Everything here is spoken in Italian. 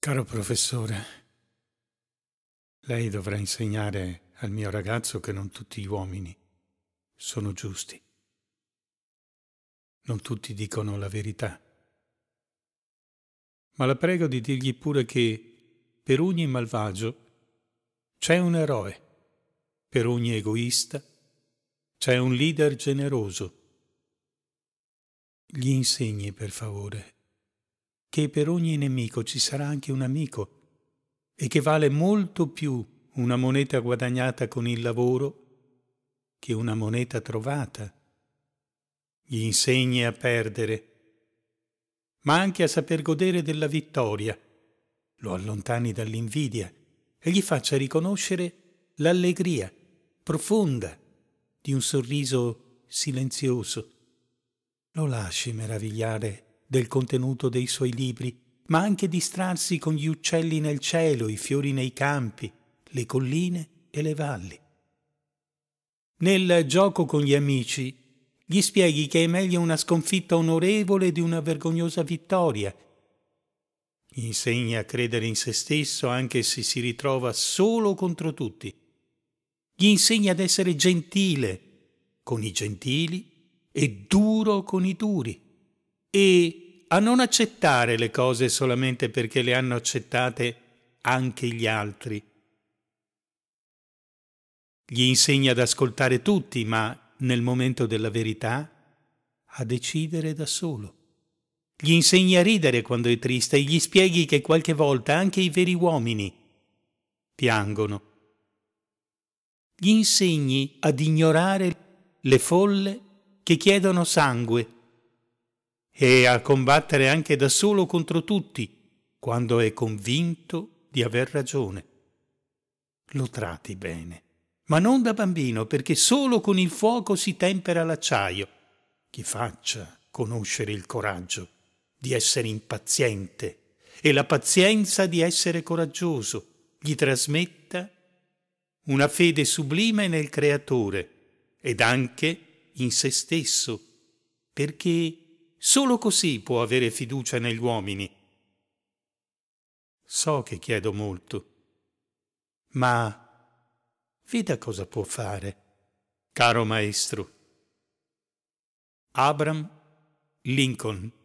Caro professore, lei dovrà insegnare al mio ragazzo che non tutti gli uomini sono giusti. Non tutti dicono la verità. Ma la prego di dirgli pure che per ogni malvagio c'è un eroe, per ogni egoista c'è un leader generoso. Gli insegni, per favore, che per ogni nemico ci sarà anche un amico e che vale molto più una moneta guadagnata con il lavoro che una moneta trovata. Gli insegni a perdere, ma anche a saper godere della vittoria. Lo allontani dall'invidia e gli faccia riconoscere l'allegria profonda di un sorriso silenzioso. Lo lasci meravigliare del contenuto dei suoi libri, ma anche distrarsi con gli uccelli nel cielo, i fiori nei campi, le colline e le valli. Nel gioco con gli amici gli spieghi che è meglio una sconfitta onorevole di una vergognosa vittoria. Insegna a credere in se stesso anche se si ritrova solo contro tutti. Gli insegna ad essere gentile con i gentili e duro con i duri e a non accettare le cose solamente perché le hanno accettate anche gli altri. Gli insegna ad ascoltare tutti, ma nel momento della verità a decidere da solo. Gli insegni a ridere quando è triste e gli spieghi che qualche volta anche i veri uomini piangono. Gli insegni ad ignorare le folle che chiedono sangue e a combattere anche da solo contro tutti, quando è convinto di aver ragione. Lo tratti bene, ma non da bambino, perché solo con il fuoco si tempera l'acciaio. Chi faccia conoscere il coraggio di essere impaziente e la pazienza di essere coraggioso, gli trasmetta una fede sublime nel Creatore ed anche in se stesso, perché solo così può avere fiducia negli uomini. So che chiedo molto, ma veda cosa può fare, caro maestro. Abram Lincoln